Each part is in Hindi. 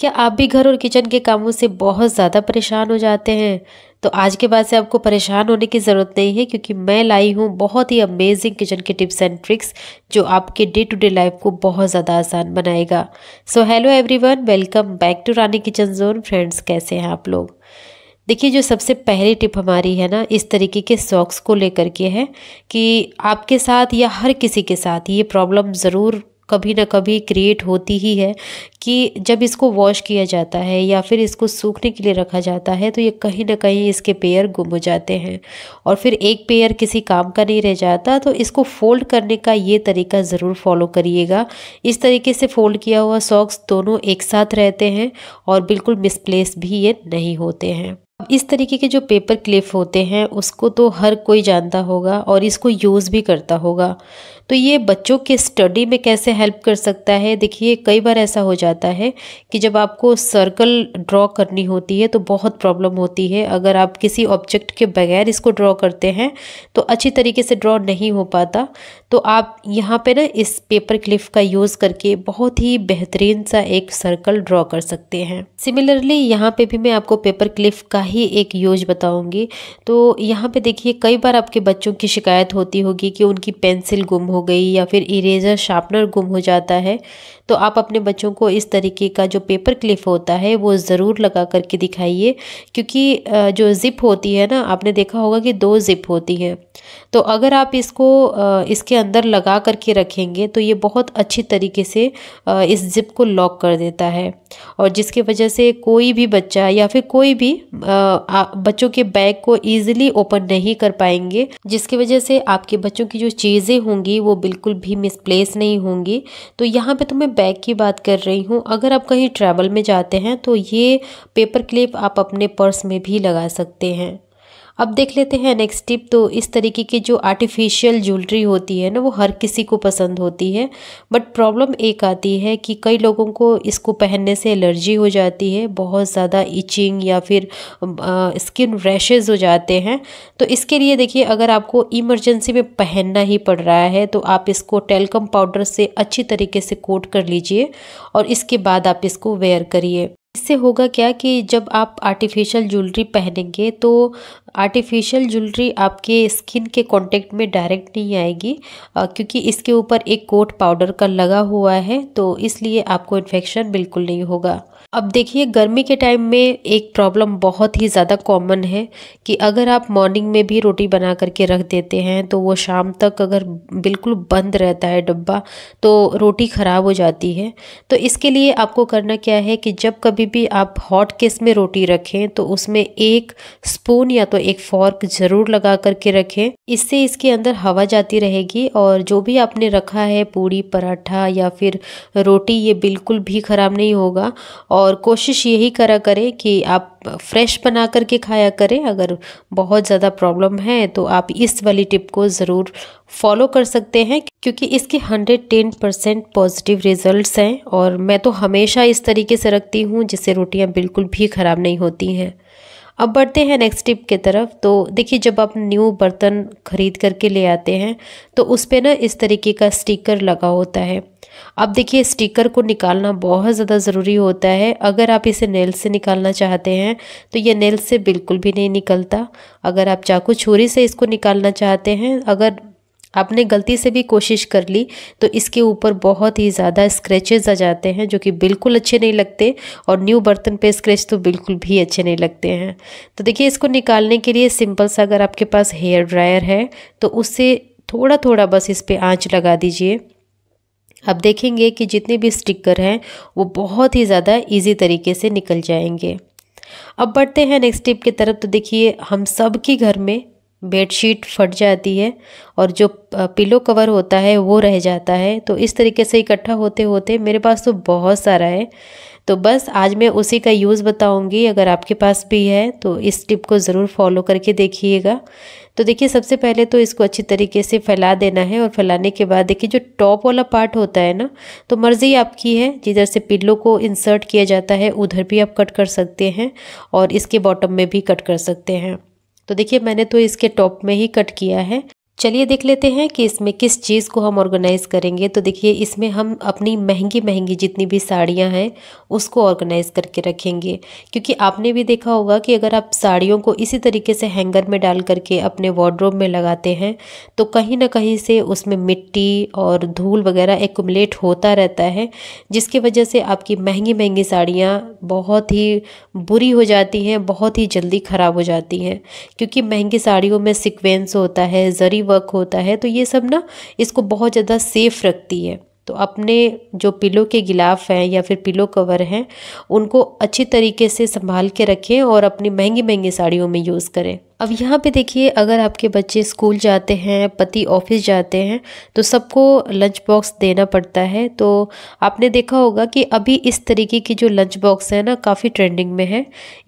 क्या आप भी घर और किचन के कामों से बहुत ज़्यादा परेशान हो जाते हैं तो आज के बाद से आपको परेशान होने की ज़रूरत नहीं है क्योंकि मैं लाई हूँ बहुत ही अमेजिंग किचन के टिप्स एंड ट्रिक्स जो आपके डे टू डे लाइफ को बहुत ज़्यादा आसान बनाएगा so hello everyone welcome back to Rani kitchen zone friends कैसे हैं आप लोग देखिए जो सबसे पहली टिप हमारी है ना इस तरीके के सॉक्स को लेकर के है कि आपके साथ या हर किसी के साथ ये प्रॉब्लम ज़रूर कभी ना कभी क्रिएट होती ही है कि जब इसको वॉश किया जाता है या फिर इसको सूखने के लिए रखा जाता है तो ये कहीं ना कहीं इसके पेयर गुम हो जाते हैं और फिर एक पेयर किसी काम का नहीं रह जाता तो इसको फोल्ड करने का ये तरीका ज़रूर फॉलो करिएगा इस तरीके से फोल्ड किया हुआ सॉक्स दोनों एक साथ रहते हैं और बिल्कुल मिसप्लेस भी ये नहीं होते हैं अब इस तरीके के जो पेपर क्लिप होते हैं उसको तो हर कोई जानता होगा और इसको यूज़ भी करता होगा तो ये बच्चों के स्टडी में कैसे हेल्प कर सकता है देखिए कई बार ऐसा हो जाता है कि जब आपको सर्कल ड्रॉ करनी होती है तो बहुत प्रॉब्लम होती है अगर आप किसी ऑब्जेक्ट के बगैर इसको ड्रॉ करते हैं तो अच्छी तरीके से ड्रॉ नहीं हो पाता तो आप यहाँ पे ना इस पेपर क्लिप का यूज़ करके बहुत ही बेहतरीन सा एक सर्कल ड्रॉ कर सकते हैं सिमिलरली यहाँ पे भी मैं आपको पेपर क्लिप का ही एक यूज बताऊँगी तो यहाँ पे देखिए कई बार आपके बच्चों की शिकायत होती होगी कि उनकी पेंसिल गुम हो गई या फिर इरेज़र शार्पनर गुम हो जाता है तो आप अपने बच्चों को इस तरीके का जो पेपर क्लिप होता है वो ज़रूर लगा करके दिखाइए क्योंकि जो ज़िप होती है ना आपने देखा होगा कि दो ज़िप होती हैं तो अगर आप इसको इसके अंदर लगा करके रखेंगे तो ये बहुत अच्छी तरीके से इस ज़िप को लॉक कर देता है और जिसके वजह से कोई भी बच्चा या फिर कोई भी बच्चों के बैग को ईजिली ओपन नहीं कर पाएंगे जिसकी वजह से आपके बच्चों की जो चीज़ें होंगी वो बिल्कुल भी मिसप्लेस नहीं होंगी तो यहाँ पे तुम्हें तो बैग की बात कर रही हूँ अगर आप कहीं ट्रैवल में जाते हैं तो ये पेपर क्लिप आप अपने पर्स में भी लगा सकते हैं अब देख लेते हैं नेक्स्ट टिप तो इस तरीके की जो आर्टिफिशियल ज्वेलरी होती है ना वो हर किसी को पसंद होती है बट प्रॉब्लम एक आती है कि कई लोगों को इसको पहनने से एलर्जी हो जाती है बहुत ज़्यादा इचिंग या फिर स्किन रैशेज हो जाते हैं तो इसके लिए देखिए अगर आपको इमरजेंसी में पहनना ही पड़ रहा है तो आप इसको टेलकम पाउडर से अच्छी तरीके से कोट कर लीजिए और इसके बाद आप इसको वेयर करिए इससे होगा क्या कि जब आप आर्टिफिशियल ज्वेलरी पहनेंगे तो आर्टिफिशियल ज्वेलरी आपके स्किन के कांटेक्ट में डायरेक्ट नहीं आएगी क्योंकि इसके ऊपर एक कोट पाउडर का लगा हुआ है तो इसलिए आपको इन्फेक्शन बिल्कुल नहीं होगा अब देखिए गर्मी के टाइम में एक प्रॉब्लम बहुत ही ज़्यादा कॉमन है कि अगर आप मॉर्निंग में भी रोटी बना करके रख देते हैं तो वो शाम तक अगर बिल्कुल बंद रहता है डब्बा तो रोटी ख़राब हो जाती है तो इसके लिए आपको करना क्या है कि जब कभी भी आप हॉट केस में रोटी रखें तो उसमें एक स्पून या तो एक फॉर्क ज़रूर लगा करके रखें इससे इसके अंदर हवा जाती रहेगी और जो भी आपने रखा है पूड़ी पराठा या फिर रोटी ये बिल्कुल भी ख़राब नहीं होगा और और कोशिश यही करा करें कि आप फ्रेश बना करके खाया करें अगर बहुत ज़्यादा प्रॉब्लम है तो आप इस वाली टिप को ज़रूर फॉलो कर सकते हैं क्योंकि इसके 110 परसेंट पॉजिटिव रिजल्ट्स हैं और मैं तो हमेशा इस तरीके से रखती हूँ जिससे रोटियाँ बिल्कुल भी ख़राब नहीं होती हैं अब बढ़ते हैं नेक्स्ट टिप के तरफ तो देखिए जब आप न्यू बर्तन खरीद करके ले आते हैं तो उस पर ना इस तरीके का स्टिकर लगा होता है अब देखिए स्टिकर को निकालना बहुत ज़्यादा ज़रूरी होता है अगर आप इसे नेल से निकालना चाहते हैं तो ये नेल से बिल्कुल भी नहीं निकलता अगर आप चाकू छुरी से इसको निकालना चाहते हैं अगर आपने गलती से भी कोशिश कर ली तो इसके ऊपर बहुत ही ज़्यादा स्क्रैचेज आ जाते हैं जो कि बिल्कुल अच्छे नहीं लगते और न्यू बर्तन पे स्क्रैच तो बिल्कुल भी अच्छे नहीं लगते हैं तो देखिए इसको निकालने के लिए सिंपल सा अगर आपके पास हेयर ड्रायर है तो उससे थोड़ा थोड़ा बस इस पर आँच लगा दीजिए अब देखेंगे कि जितने भी स्टिकर हैं वो बहुत ही ज़्यादा ईजी तरीके से निकल जाएंगे अब बढ़ते हैं नेक्स्ट टिप की तरफ तो देखिए हम सब के घर में बेडशीट फट जाती है और जो पिलो कवर होता है वो रह जाता है तो इस तरीके से इकट्ठा होते होते मेरे पास तो बहुत सारा है तो बस आज मैं उसी का यूज़ बताऊंगी अगर आपके पास भी है तो इस टिप को ज़रूर फॉलो करके देखिएगा तो देखिए सबसे पहले तो इसको अच्छी तरीके से फैला देना है और फैलाने के बाद देखिए जो टॉप वाला पार्ट होता है ना तो मर्ज़ी आपकी है जिधर से पिल्लो को इंसर्ट किया जाता है उधर भी आप कट कर सकते हैं और इसके बॉटम में भी कट कर सकते हैं तो देखिए मैंने तो इसके टॉप में ही कट किया है चलिए देख लेते हैं कि इसमें किस चीज़ को हम ऑर्गेनाइज़ करेंगे तो देखिए इसमें हम अपनी महंगी महंगी जितनी भी साड़ियाँ हैं उसको ऑर्गेनाइज़ करके रखेंगे क्योंकि आपने भी देखा होगा कि अगर आप साड़ियों को इसी तरीके से हैंगर में डाल करके अपने वार्ड्रोब में लगाते हैं तो कहीं ना कहीं से उसमें मिट्टी और धूल वगैरह एकुमलेट होता रहता है जिसकी वजह से आपकी महंगी महंगी साड़ियाँ बहुत ही बुरी हो जाती हैं बहुत ही जल्दी ख़राब हो जाती हैं क्योंकि महंगी साड़ियों में सिक्वेंस होता है ज़री वर्क होता है तो ये सब ना इसको बहुत ज़्यादा सेफ़ रखती है तो अपने जो पिलो के गिलाफ हैं या फिर पिलो कवर हैं उनको अच्छी तरीके से संभाल के रखें और अपनी महंगी महंगी साड़ियों में यूज़ करें अब यहाँ पे देखिए अगर आपके बच्चे स्कूल जाते हैं पति ऑफिस जाते हैं तो सबको लंच बॉक्स देना पड़ता है तो आपने देखा होगा कि अभी इस तरीके की जो लंच बॉक्स है ना काफ़ी ट्रेंडिंग में है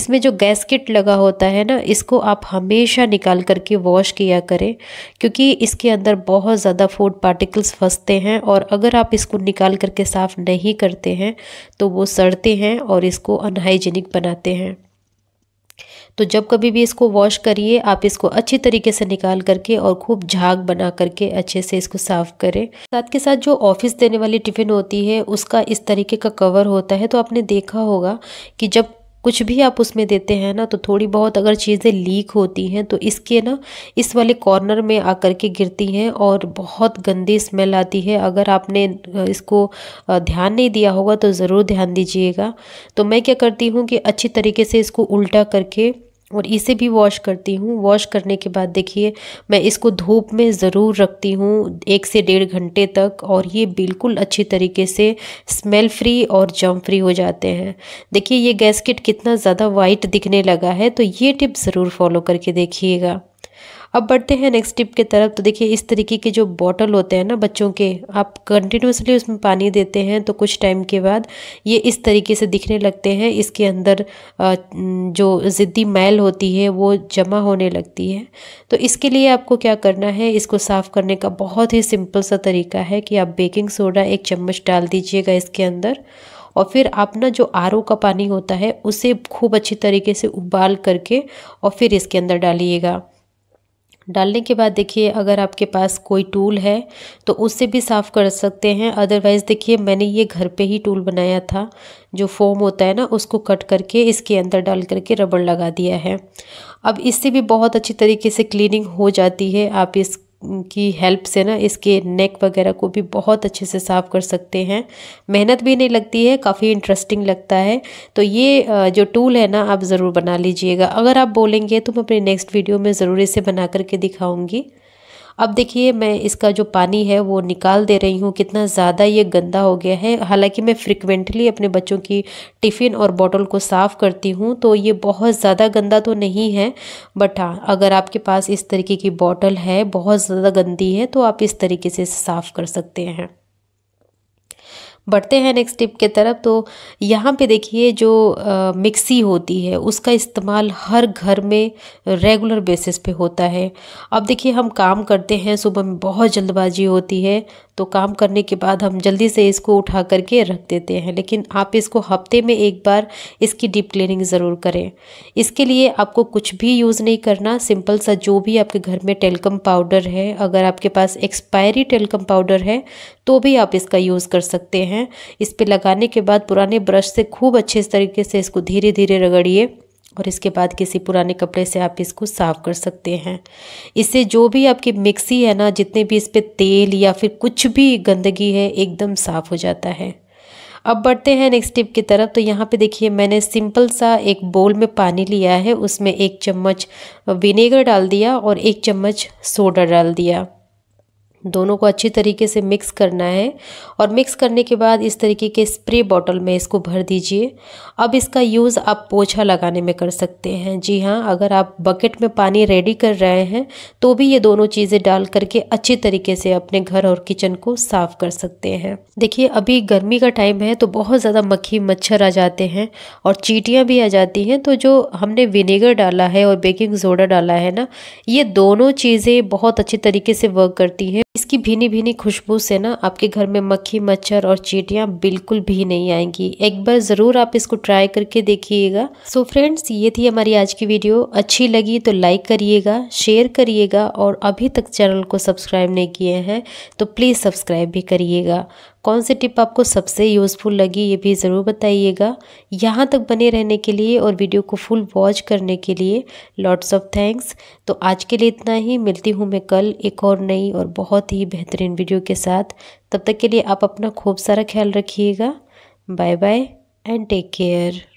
इसमें जो गैसकिट लगा होता है ना इसको आप हमेशा निकाल करके वॉश किया करें क्योंकि इसके अंदर बहुत ज़्यादा फूड पार्टिकल्स फंसते हैं और अगर आप इसको निकाल करके साफ़ नहीं करते हैं तो वो सड़ते हैं और इसको अनहाइजेनिक बनाते हैं तो जब कभी भी इसको वॉश करिए आप इसको अच्छी तरीके से निकाल करके और खूब झाग बना करके अच्छे से इसको साफ़ करें साथ के साथ जो ऑफिस देने वाली टिफ़िन होती है उसका इस तरीके का कवर होता है तो आपने देखा होगा कि जब कुछ भी आप उसमें देते हैं ना तो थोड़ी बहुत अगर चीज़ें लीक होती हैं तो इसके ना इस वाले कॉर्नर में आकर के गिरती हैं और बहुत गंदी स्मेल आती है अगर आपने इसको ध्यान नहीं दिया होगा तो ज़रूर ध्यान दीजिएगा तो मैं क्या करती हूँ कि अच्छी तरीके से इसको उल्टा करके और इसे भी वॉश करती हूँ वॉश करने के बाद देखिए मैं इसको धूप में ज़रूर रखती हूँ एक से डेढ़ घंटे तक और ये बिल्कुल अच्छी तरीके से स्मेल फ्री और जम फ्री हो जाते हैं देखिए ये गैसकेट कितना ज़्यादा वाइट दिखने लगा है तो ये टिप ज़रूर फॉलो करके देखिएगा अब बढ़ते हैं नेक्स्ट टिप के तरफ तो देखिए इस तरीके के जो बॉटल होते हैं ना बच्चों के आप कंटिन्यूसली उसमें पानी देते हैं तो कुछ टाइम के बाद ये इस तरीके से दिखने लगते हैं इसके अंदर जो ज़िद्दी मैल होती है वो जमा होने लगती है तो इसके लिए आपको क्या करना है इसको साफ़ करने का बहुत ही सिंपल सा तरीका है कि आप बेकिंग सोडा एक चम्मच डाल दीजिएगा इसके अंदर और फिर आप ना जो आर का पानी होता है उसे खूब अच्छी तरीके से उबाल करके और फिर इसके अंदर डालिएगा डालने के बाद देखिए अगर आपके पास कोई टूल है तो उससे भी साफ़ कर सकते हैं अदरवाइज़ देखिए मैंने ये घर पे ही टूल बनाया था जो फोम होता है ना उसको कट करके इसके अंदर डाल करके रबड़ लगा दिया है अब इससे भी बहुत अच्छी तरीके से क्लीनिंग हो जाती है आप इस की हेल्प से ना इसके नेक वगैरह को भी बहुत अच्छे से साफ़ कर सकते हैं मेहनत भी नहीं लगती है काफ़ी इंटरेस्टिंग लगता है तो ये जो टूल है ना आप ज़रूर बना लीजिएगा अगर आप बोलेंगे तो मैं अपने नेक्स्ट वीडियो में ज़रूर इसे बना करके दिखाऊँगी अब देखिए मैं इसका जो पानी है वो निकाल दे रही हूँ कितना ज़्यादा ये गंदा हो गया है हालांकि मैं फ्रिक्वेंटली अपने बच्चों की टिफ़िन और बॉटल को साफ़ करती हूँ तो ये बहुत ज़्यादा गंदा तो नहीं है बट हाँ अगर आपके पास इस तरीके की बॉटल है बहुत ज़्यादा गंदी है तो आप इस तरीके से साफ़ कर सकते हैं बढ़ते हैं नेक्स्ट टिप के तरफ तो यहाँ पे देखिए जो मिक्सी होती है उसका इस्तेमाल हर घर में रेगुलर बेसिस पे होता है अब देखिए हम काम करते हैं सुबह में बहुत जल्दबाजी होती है तो काम करने के बाद हम जल्दी से इसको उठा करके रख देते हैं लेकिन आप इसको हफ्ते में एक बार इसकी डीप क्लीनिंग ज़रूर करें इसके लिए आपको कुछ भी यूज़ नहीं करना सिंपल सा जो भी आपके घर में टेलकम पाउडर है अगर आपके पास एक्सपायरी टेलकम पाउडर है तो भी आप इसका यूज़ कर सकते हैं हैं इस पर लगाने के बाद पुराने ब्रश से खूब अच्छे तरीके से इसको धीरे धीरे रगड़िए और इसके बाद किसी पुराने कपड़े से आप इसको साफ़ कर सकते हैं इससे जो भी आपकी मिक्सी है ना जितने भी इस पर तेल या फिर कुछ भी गंदगी है एकदम साफ़ हो जाता है अब बढ़ते हैं नेक्स्ट टिप की तरफ तो यहाँ पे देखिए मैंने सिंपल सा एक बोल में पानी लिया है उसमें एक चम्मच विनेगर डाल दिया और एक चम्मच सोडा डाल दिया दोनों को अच्छी तरीके से मिक्स करना है और मिक्स करने के बाद इस तरीके के स्प्रे बॉटल में इसको भर दीजिए अब इसका यूज़ आप पोछा लगाने में कर सकते हैं जी हाँ अगर आप बकेट में पानी रेडी कर रहे हैं तो भी ये दोनों चीज़ें डाल करके अच्छी तरीके से अपने घर और किचन को साफ़ कर सकते हैं देखिए अभी गर्मी का टाइम है तो बहुत ज़्यादा मक्खी मच्छर आ जाते हैं और चीटियाँ भी आ जाती हैं तो जो हमने विनेगर डाला है और बेकिंग सोडा डाला है ना ये दोनों चीज़ें बहुत अच्छी तरीके से वर्क करती हैं इसकी भीनी भीनी खुशबू से ना आपके घर में मक्खी मच्छर और चीटियाँ बिल्कुल भी नहीं आएंगी एक बार ज़रूर आप इसको ट्राई करके देखिएगा सो so फ्रेंड्स ये थी हमारी आज की वीडियो अच्छी लगी तो लाइक करिएगा शेयर करिएगा और अभी तक चैनल को सब्सक्राइब नहीं किए हैं तो प्लीज़ सब्सक्राइब भी करिएगा कौन सी टिप आपको सबसे यूज़फुल लगी ये भी ज़रूर बताइएगा यहाँ तक बने रहने के लिए और वीडियो को फुल वॉच करने के लिए लॉट्स ऑफ थैंक्स तो आज के लिए इतना ही मिलती हूँ मैं कल एक और नई और बहुत ही बेहतरीन वीडियो के साथ तब तक के लिए आप अपना खूब सारा ख्याल रखिएगा bye bye and take care